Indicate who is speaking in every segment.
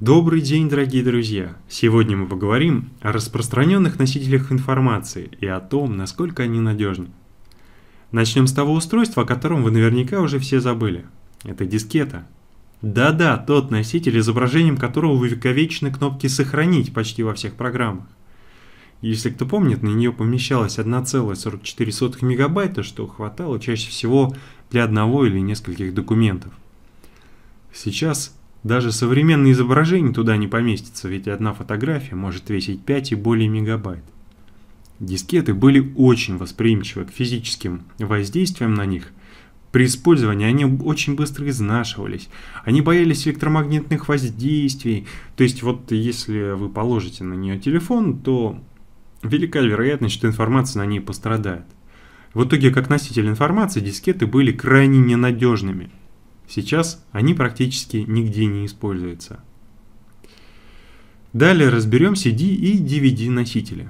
Speaker 1: Добрый день, дорогие друзья! Сегодня мы поговорим о распространенных носителях информации и о том, насколько они надежны. Начнем с того устройства, о котором вы наверняка уже все забыли. Это дискета. Да-да, тот носитель, изображением которого увековечены кнопки «Сохранить» почти во всех программах. Если кто помнит, на нее помещалось 1,44 мегабайта, что хватало чаще всего для одного или нескольких документов. Сейчас даже современные изображения туда не поместятся, ведь одна фотография может весить 5 и более мегабайт. Дискеты были очень восприимчивы к физическим воздействиям на них. При использовании они очень быстро изнашивались. Они боялись электромагнитных воздействий. То есть вот если вы положите на нее телефон, то велика вероятность, что информация на ней пострадает. В итоге, как носитель информации, дискеты были крайне ненадежными – Сейчас они практически нигде не используются. Далее разберем CD и DVD-носители.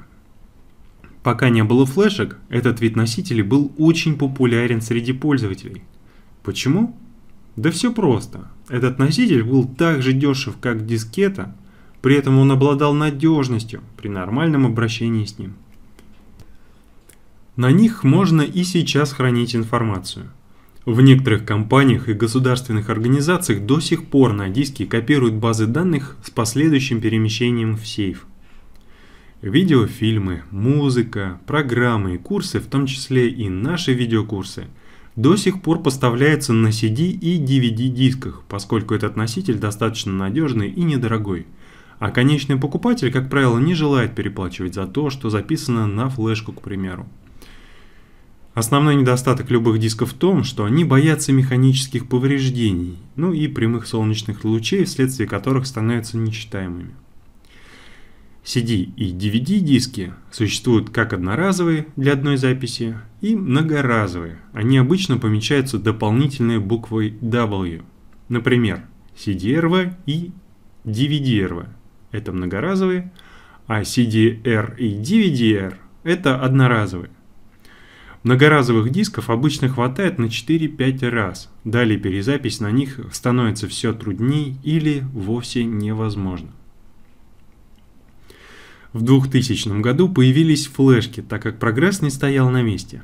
Speaker 1: Пока не было флешек, этот вид носителей был очень популярен среди пользователей. Почему? Да все просто. Этот носитель был так же дешев, как дискета, при этом он обладал надежностью при нормальном обращении с ним. На них можно и сейчас хранить информацию – в некоторых компаниях и государственных организациях до сих пор на диске копируют базы данных с последующим перемещением в сейф. Видеофильмы, музыка, программы и курсы, в том числе и наши видеокурсы, до сих пор поставляются на CD и DVD дисках, поскольку этот носитель достаточно надежный и недорогой. А конечный покупатель, как правило, не желает переплачивать за то, что записано на флешку, к примеру. Основной недостаток любых дисков в том, что они боятся механических повреждений, ну и прямых солнечных лучей, вследствие которых становятся нечитаемыми. CD и DVD диски существуют как одноразовые для одной записи и многоразовые. Они обычно помечаются дополнительной буквой W. Например, cd и DVD-RV это многоразовые, а CDR и DVDR – это одноразовые. Многоразовых дисков обычно хватает на 4-5 раз. Далее перезапись на них становится все труднее или вовсе невозможно. В 2000 году появились флешки, так как прогресс не стоял на месте.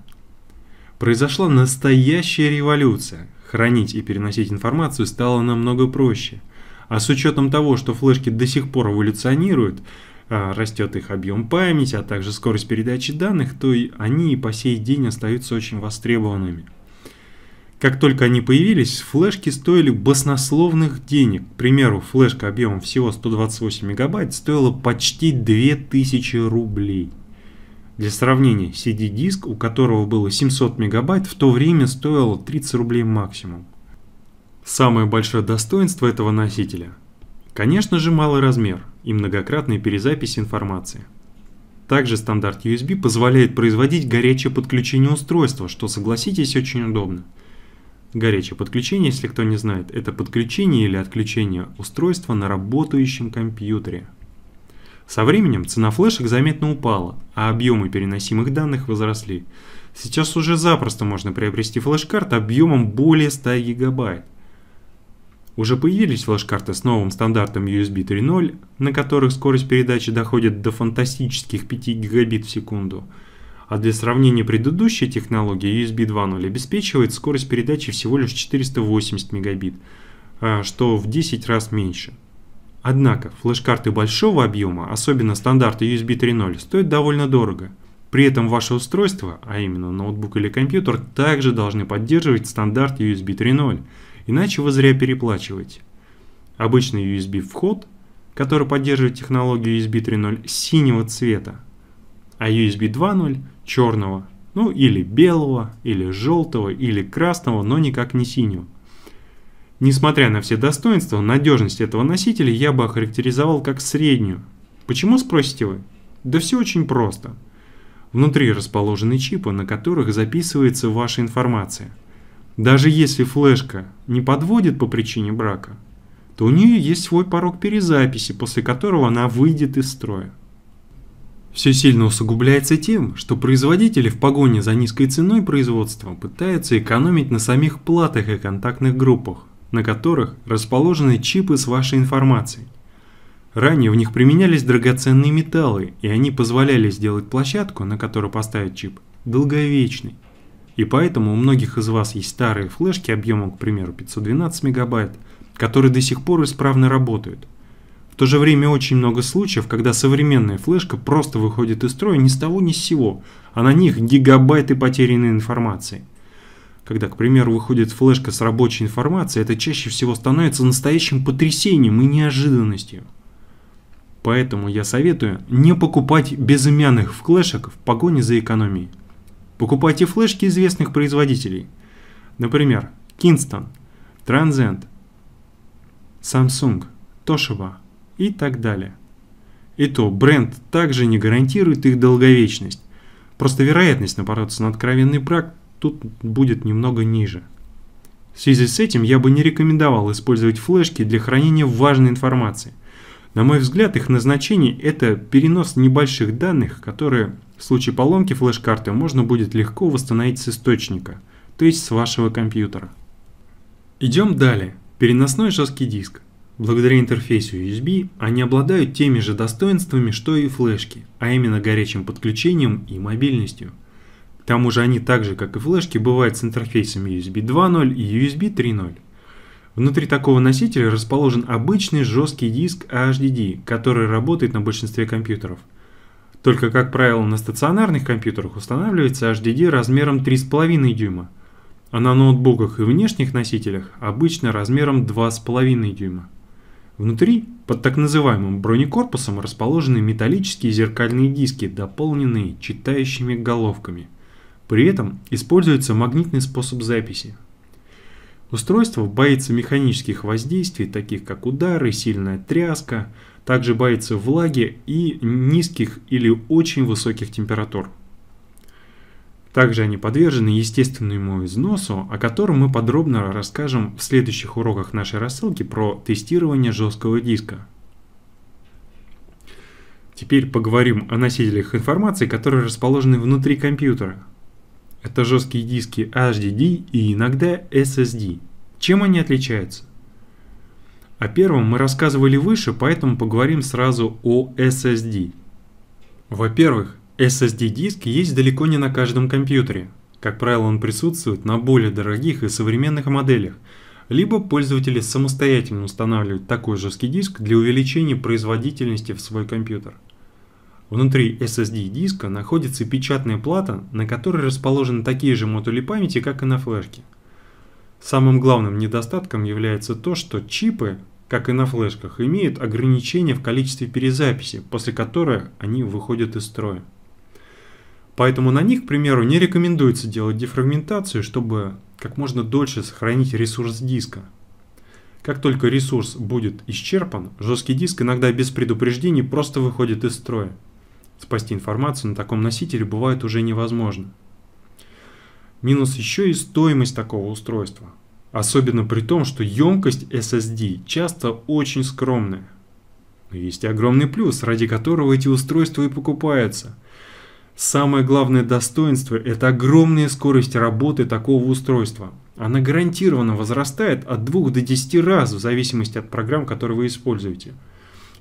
Speaker 1: Произошла настоящая революция. Хранить и переносить информацию стало намного проще. А с учетом того, что флешки до сих пор эволюционируют, а, растет их объем памяти, а также скорость передачи данных, то и они и по сей день остаются очень востребованными. Как только они появились, флешки стоили баснословных денег. К примеру, флешка объемом всего 128 мегабайт стоила почти 2000 рублей. Для сравнения, CD-диск, у которого было 700 мегабайт, в то время стоил 30 рублей максимум. Самое большое достоинство этого носителя – конечно же малый размер – и многократная перезапись информации. Также стандарт USB позволяет производить горячее подключение устройства, что, согласитесь, очень удобно. Горячее подключение, если кто не знает, это подключение или отключение устройства на работающем компьютере. Со временем цена флешек заметно упала, а объемы переносимых данных возросли. Сейчас уже запросто можно приобрести флеш-карт объемом более 100 гигабайт. Уже появились флеш-карты с новым стандартом USB 3.0, на которых скорость передачи доходит до фантастических 5 гигабит в секунду. А для сравнения предыдущая технология USB 2.0 обеспечивает скорость передачи всего лишь 480 мегабит, а, что в 10 раз меньше. Однако флеш-карты большого объема, особенно стандарты USB 3.0, стоят довольно дорого. При этом ваше устройство, а именно ноутбук или компьютер, также должны поддерживать стандарт USB 3.0 иначе вы зря переплачиваете. Обычный USB-вход, который поддерживает технологию USB 3.0 синего цвета, а USB 2.0 черного, ну или белого, или желтого, или красного, но никак не синего. Несмотря на все достоинства, надежность этого носителя я бы охарактеризовал как среднюю. Почему, спросите вы? Да все очень просто. Внутри расположены чипы, на которых записывается ваша информация – даже если флешка не подводит по причине брака, то у нее есть свой порог перезаписи, после которого она выйдет из строя. Все сильно усугубляется тем, что производители в погоне за низкой ценой производства пытаются экономить на самих платах и контактных группах, на которых расположены чипы с вашей информацией. Ранее в них применялись драгоценные металлы, и они позволяли сделать площадку, на которую поставить чип, долговечной, и поэтому у многих из вас есть старые флешки объемом, к примеру, 512 мегабайт, которые до сих пор исправно работают. В то же время очень много случаев, когда современная флешка просто выходит из строя ни с того ни с сего, а на них гигабайты потерянной информации. Когда, к примеру, выходит флешка с рабочей информацией, это чаще всего становится настоящим потрясением и неожиданностью. Поэтому я советую не покупать безымянных флешек в погоне за экономией. Покупайте флешки известных производителей. Например, Kingston, Transcend, Samsung, Toshiba и так далее. И то, бренд также не гарантирует их долговечность. Просто вероятность напороться на откровенный брак тут будет немного ниже. В связи с этим я бы не рекомендовал использовать флешки для хранения важной информации. На мой взгляд, их назначение – это перенос небольших данных, которые в случае поломки флеш-карты можно будет легко восстановить с источника, то есть с вашего компьютера. Идем далее. Переносной жесткий диск. Благодаря интерфейсу USB они обладают теми же достоинствами, что и флешки, а именно горячим подключением и мобильностью. К тому же они так же, как и флешки, бывают с интерфейсами USB 2.0 и USB 3.0. Внутри такого носителя расположен обычный жесткий диск HDD, который работает на большинстве компьютеров – только, как правило, на стационарных компьютерах устанавливается HDD размером 3,5 дюйма, а на ноутбуках и внешних носителях обычно размером 2,5 дюйма. Внутри, под так называемым бронекорпусом, расположены металлические зеркальные диски, дополненные читающими головками. При этом используется магнитный способ записи. Устройство боится механических воздействий, таких как удары, сильная тряска, также боится влаги и низких или очень высоких температур. Также они подвержены естественному износу, о котором мы подробно расскажем в следующих уроках нашей рассылки про тестирование жесткого диска. Теперь поговорим о носителях информации, которые расположены внутри компьютера. Это жесткие диски HDD и иногда SSD. Чем они отличаются? О первом мы рассказывали выше, поэтому поговорим сразу о SSD. Во-первых, SSD-диск есть далеко не на каждом компьютере. Как правило, он присутствует на более дорогих и современных моделях. Либо пользователи самостоятельно устанавливают такой жесткий диск для увеличения производительности в свой компьютер. Внутри SSD-диска находится печатная плата, на которой расположены такие же модули памяти, как и на флешке – Самым главным недостатком является то, что чипы, как и на флешках, имеют ограничение в количестве перезаписи, после которой они выходят из строя. Поэтому на них, к примеру, не рекомендуется делать дефрагментацию, чтобы как можно дольше сохранить ресурс диска. Как только ресурс будет исчерпан, жесткий диск иногда без предупреждений просто выходит из строя. Спасти информацию на таком носителе бывает уже невозможно минус еще и стоимость такого устройства. Особенно при том, что емкость SSD часто очень скромная. Но есть и огромный плюс, ради которого эти устройства и покупаются. Самое главное достоинство – это огромная скорость работы такого устройства. Она гарантированно возрастает от 2 до 10 раз в зависимости от программ, которые вы используете –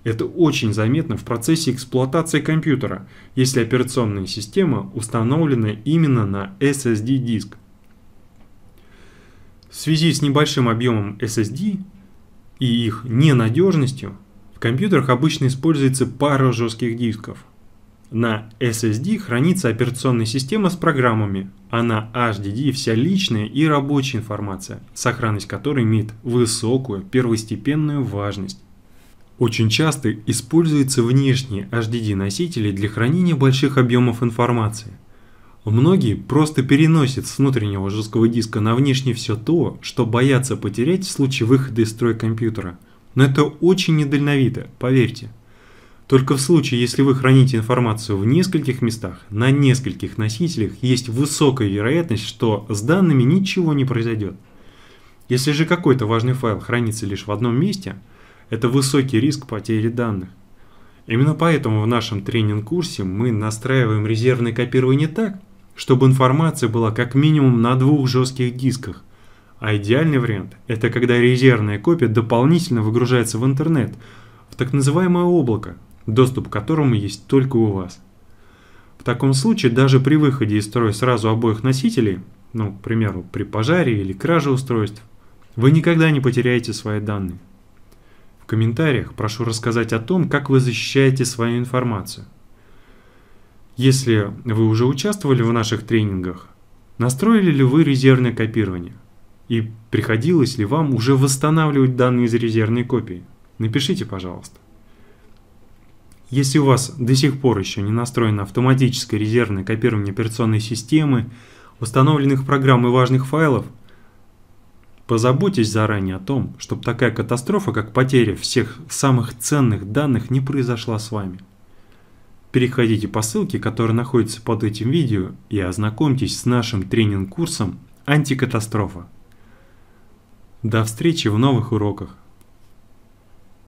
Speaker 1: это очень заметно в процессе эксплуатации компьютера, если операционная система установлена именно на SSD-диск. В связи с небольшим объемом SSD и их ненадежностью, в компьютерах обычно используется пара жестких дисков. На SSD хранится операционная система с программами, а на HDD вся личная и рабочая информация, сохранность которой имеет высокую первостепенную важность. Очень часто используются внешние HDD-носители для хранения больших объемов информации. Многие просто переносят с внутреннего жесткого диска на внешний все то, что боятся потерять в случае выхода из строя компьютера. Но это очень недальновито, поверьте. Только в случае, если вы храните информацию в нескольких местах, на нескольких носителях, есть высокая вероятность, что с данными ничего не произойдет. Если же какой-то важный файл хранится лишь в одном месте – это высокий риск потери данных. Именно поэтому в нашем тренинг-курсе мы настраиваем резервное копирование так, чтобы информация была как минимум на двух жестких дисках. А идеальный вариант – это когда резервная копия дополнительно выгружается в интернет, в так называемое облако, доступ к которому есть только у вас. В таком случае даже при выходе из строя сразу обоих носителей, ну, к примеру, при пожаре или краже устройств, вы никогда не потеряете свои данные. В комментариях прошу рассказать о том, как вы защищаете свою информацию. Если вы уже участвовали в наших тренингах, настроили ли вы резервное копирование? И приходилось ли вам уже восстанавливать данные из резервной копии? Напишите, пожалуйста. Если у вас до сих пор еще не настроено автоматическое резервное копирование операционной системы, установленных программ и важных файлов – Позаботьтесь заранее о том, чтобы такая катастрофа, как потеря всех самых ценных данных, не произошла с вами. Переходите по ссылке, которая находится под этим видео, и ознакомьтесь с нашим тренинг-курсом «Антикатастрофа». До встречи в новых уроках!